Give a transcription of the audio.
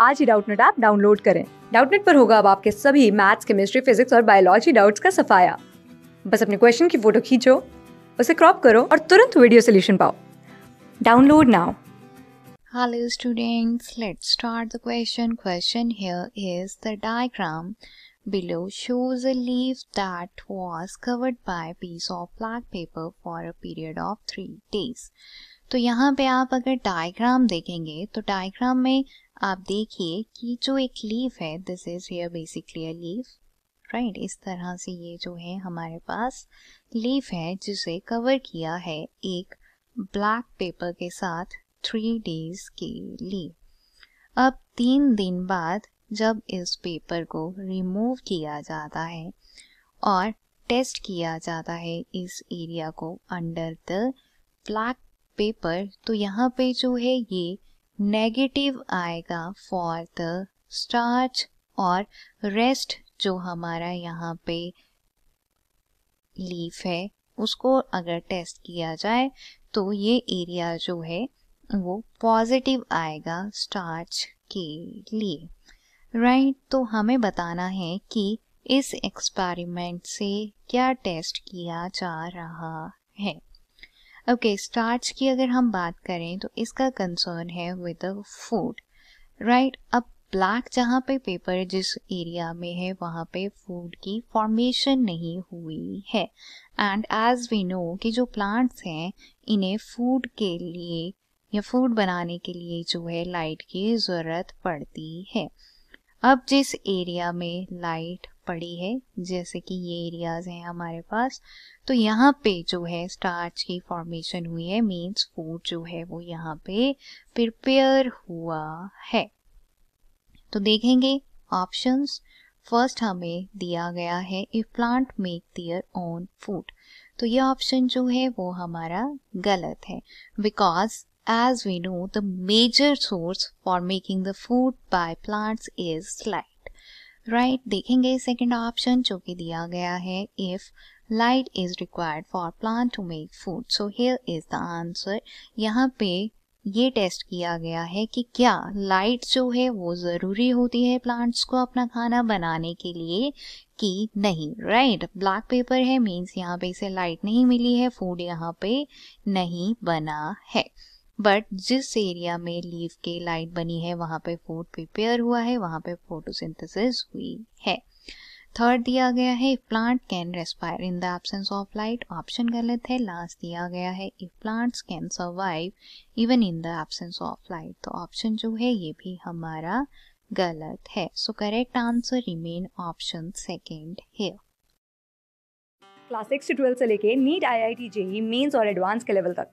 आज ही Doubtnut app download करें डाउटनेट पर होगा अब आपके सभी मैथ्स केमिस्ट्री फिजिक्स और बायोलॉजी डाउट्स का सफाया बस अपने क्वेश्चन की फोटो खींचो उसे क्रॉप करो और तुरंत वीडियो सोल्यूशन पाओ download now hello students let's start the question question here is the diagram below shows a leaf that was covered by piece of black paper for a period of of days तो यहाँ पे आप अगर diagram देखेंगे तो diagram में आप देखिए कि जो एक लीफ है this is here basically a leaf right इस तरह से ये जो है हमारे पास लीव है जिसे कवर किया है एक ब्लैक पेपर के साथ थ्री डेज के लिए अब तीन दिन बाद जब इस पेपर को रिमूव किया जाता है और टेस्ट किया जाता है इस एरिया को अंडर द ब्लैक पेपर तो यहाँ पे जो है ये नेगेटिव आएगा फॉर द स्टार्च और रेस्ट जो हमारा यहाँ पे लीफ है उसको अगर टेस्ट किया जाए तो ये एरिया जो है वो पॉजिटिव आएगा स्टार्च के लिए राइट right? तो हमें बताना है कि इस एक्सपेरिमेंट से क्या टेस्ट किया जा रहा है ओके स्टार्च की अगर हम बात करें तो इसका कंसर्न है विद फूड राइट अब ब्लैक जहाँ पे पेपर जिस एरिया में है वहाँ पे फूड की फॉर्मेशन नहीं हुई है एंड एज वी नो कि जो प्लांट्स हैं इन्हें फूड के लिए या फूड बनाने के लिए जो है लाइट की ज़रूरत पड़ती है अब जिस एरिया में लाइट पड़ी है जैसे कि ये एरियाज हैं हमारे पास तो यहाँ पे जो है स्टार्च की फॉर्मेशन हुई है मीन्स फूड जो है वो यहाँ पे प्रिपेयर हुआ है तो देखेंगे ऑप्शंस फर्स्ट हमें दिया गया है if plant make their own food तो ये ऑप्शन जो है वो हमारा गलत है because as we know the major source for making the food by plants is light right देखेंगे second ऑप्शन जो कि दिया गया है if light is required for plant to make food so here is the answer यहाँ पे ये test किया गया है कि क्या लाइट जो है वो ज़रूरी होती है प्लांट्स को अपना खाना बनाने के लिए कि नहीं राइट ब्लैक पेपर है मीन्स यहाँ पे इसे लाइट नहीं मिली है फूड यहाँ पे नहीं बना है बट जिस एरिया में लीव के लाइट बनी है वहाँ पे फूड प्रिपेयर हुआ है वहाँ पे फोटोसिंथेसिस हुई है थर्ड दिया गया है if plant can respire in the absence of light option गलत है लास्ट दिया गया है if plants can survive even in the absence of light तो ऑप्शन जो है ये भी हमारा गलत है so correct answer remain option second है क्लास सिक्स से लेके NEET I I T JEE mains और एडवांस के लेवल तक